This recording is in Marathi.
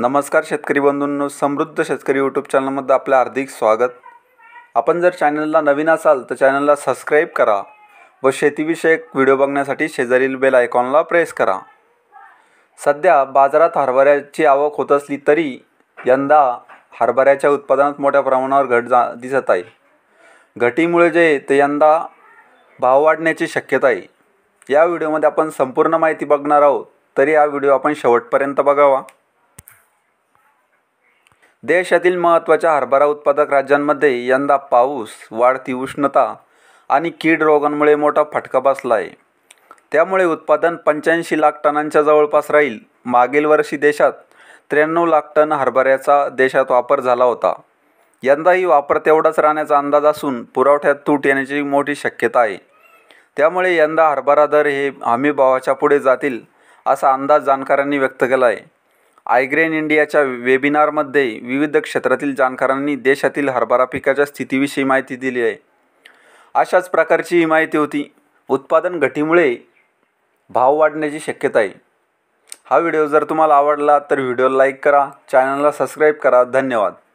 नमस्कार शेतकरी बंधूंनो समृद्ध शेतकरी यूट्यूब चॅनलमध्ये आपलं हार्दिक स्वागत आपण जर चॅनलला नवीन असाल तर चॅनलला सबस्क्राईब करा व शेतीविषयक व्हिडिओ बघण्यासाठी शेजारील बेल आयकॉनला प्रेस करा सध्या बाजारात हरभऱ्याची आवक होत असली तरी यंदा हरभऱ्याच्या उत्पादनात मोठ्या प्रमाणावर घट जा दिसत आहे घटीमुळे जे ते यंदा भाव वाढण्याची शक्यता आहे या व्हिडिओमध्ये आपण संपूर्ण माहिती बघणार आहोत तरी हा व्हिडिओ आपण शेवटपर्यंत बघावा देशातील महत्त्वाच्या हरभरा उत्पादक राज्यांमध्ये यंदा पाऊस वाढती उष्णता आणि कीड रोगांमुळे मोठा फटका बसला आहे त्यामुळे उत्पादन पंच्याऐंशी लाख टनांच्या जवळपास राहील मागील वर्षी देशात त्र्याण्णव लाख टन हरभऱ्याचा देशात वापर झाला होता यंदाही वापर तेवढाच राहण्याचा अंदाज असून पुरवठ्यात तूट येण्याची मोठी शक्यता आहे त्यामुळे यंदा हरभरा दर हे हमीभावाच्या भावाच्या पुढे जातील असा अंदाज जाणकारांनी व्यक्त केला आहे आयग्रेन इंडियाच्या वेबिनारमध्ये विविध क्षेत्रातील जाणकारांनी देशातील हरभरा पिकाच्या स्थितीविषयी माहिती दिली आहे अशाच प्रकारची ही माहिती होती उत्पादन घटीमुळे भाव वाढण्याची शक्यता आहे हा व्हिडिओ जर तुम्हाला आवडला तर व्हिडिओला लाईक करा चॅनलला सबस्क्राईब करा धन्यवाद